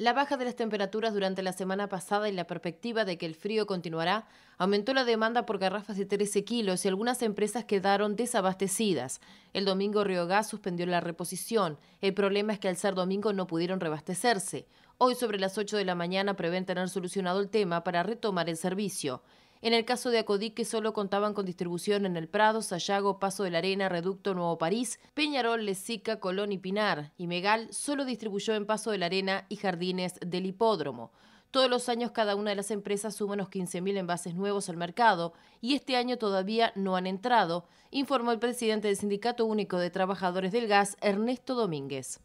La baja de las temperaturas durante la semana pasada y la perspectiva de que el frío continuará aumentó la demanda por garrafas de 13 kilos y algunas empresas quedaron desabastecidas. El domingo Riogás suspendió la reposición. El problema es que al ser domingo no pudieron reabastecerse. Hoy sobre las 8 de la mañana prevén tener solucionado el tema para retomar el servicio. En el caso de Acodique solo contaban con distribución en El Prado, Sayago, Paso de la Arena, Reducto, Nuevo París, Peñarol, Lezica, Colón y Pinar. Y Megal solo distribuyó en Paso de la Arena y Jardines del Hipódromo. Todos los años cada una de las empresas suma unos 15.000 envases nuevos al mercado y este año todavía no han entrado, informó el presidente del Sindicato Único de Trabajadores del Gas, Ernesto Domínguez.